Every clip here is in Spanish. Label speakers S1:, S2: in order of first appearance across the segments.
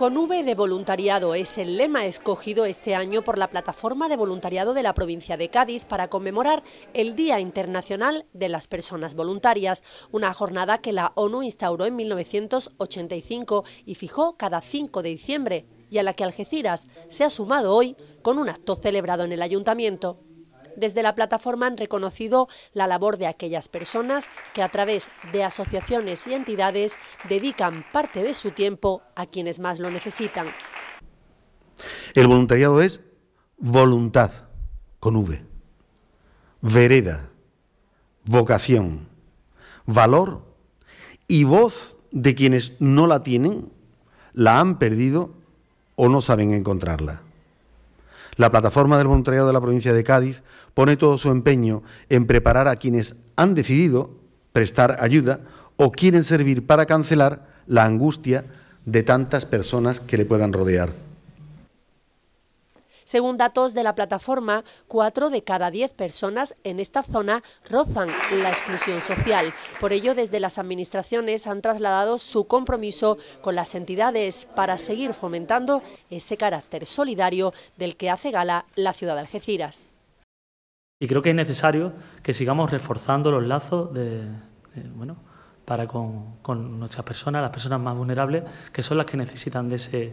S1: Con V de voluntariado es el lema escogido este año por la plataforma de voluntariado de la provincia de Cádiz para conmemorar el Día Internacional de las Personas Voluntarias, una jornada que la ONU instauró en 1985 y fijó cada 5 de diciembre y a la que Algeciras se ha sumado hoy con un acto celebrado en el ayuntamiento. Desde la plataforma han reconocido la labor de aquellas personas que a través de asociaciones y entidades dedican parte de su tiempo a quienes más lo necesitan.
S2: El voluntariado es voluntad, con V, vereda, vocación, valor y voz de quienes no la tienen, la han perdido o no saben encontrarla. La plataforma del voluntariado de la provincia de Cádiz pone todo su empeño en preparar a quienes han decidido prestar ayuda o quieren servir para cancelar la angustia de tantas personas que le puedan rodear.
S1: Según datos de la plataforma, cuatro de cada diez personas en esta zona rozan la exclusión social. Por ello, desde las administraciones han trasladado su compromiso con las entidades para seguir fomentando ese carácter solidario del que hace gala la ciudad de Algeciras.
S2: Y creo que es necesario que sigamos reforzando los lazos de, bueno, para con, nuestras personas, las personas más vulnerables, que son las que necesitan de ese,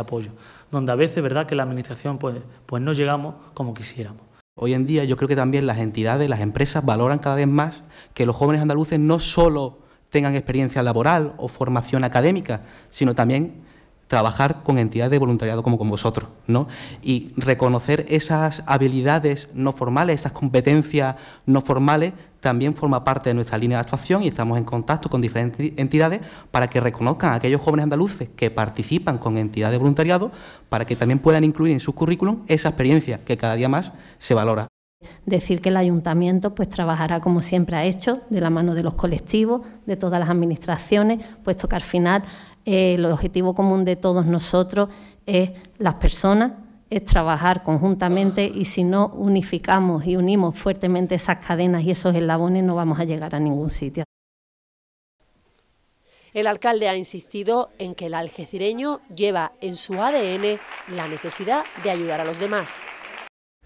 S2: apoyo, donde a veces verdad que la administración pues, pues no llegamos como quisiéramos.
S3: Hoy en día yo creo que también las entidades, las empresas valoran cada vez más que los jóvenes andaluces no solo tengan experiencia laboral o formación académica, sino también trabajar con entidades de voluntariado como con vosotros, ¿no? Y reconocer esas habilidades no formales, esas competencias no formales también forma parte de nuestra línea de actuación y estamos en contacto con diferentes entidades para que reconozcan a aquellos jóvenes andaluces que participan con entidades de voluntariado para que también puedan incluir en su currículum esa experiencia que cada día más se valora.
S4: Decir que el ayuntamiento pues trabajará como siempre ha hecho, de la mano de los colectivos, de todas las administraciones, puesto que al final eh, el objetivo común de todos nosotros es las personas, es trabajar conjuntamente y si no unificamos y unimos fuertemente esas cadenas y esos eslabones no vamos a llegar a ningún sitio.
S1: El alcalde ha insistido en que el algecireño lleva en su ADN la necesidad de ayudar a los demás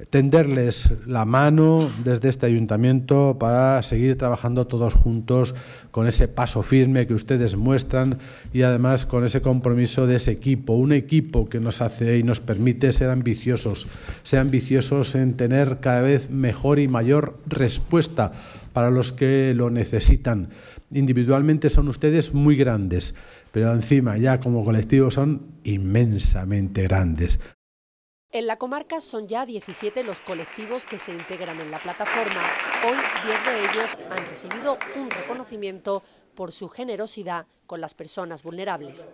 S5: tenderles la mano desde este ayuntamiento para seguir trabajando todos juntos con ese paso firme que ustedes muestran y además con ese compromiso de ese equipo, un equipo que nos hace y nos permite ser ambiciosos, ser ambiciosos en tener cada vez mejor y mayor respuesta para los que lo necesitan. Individualmente son ustedes muy grandes, pero encima ya como colectivo son inmensamente grandes.
S1: En la comarca son ya 17 los colectivos que se integran en la plataforma. Hoy 10 de ellos han recibido un reconocimiento por su generosidad con las personas vulnerables.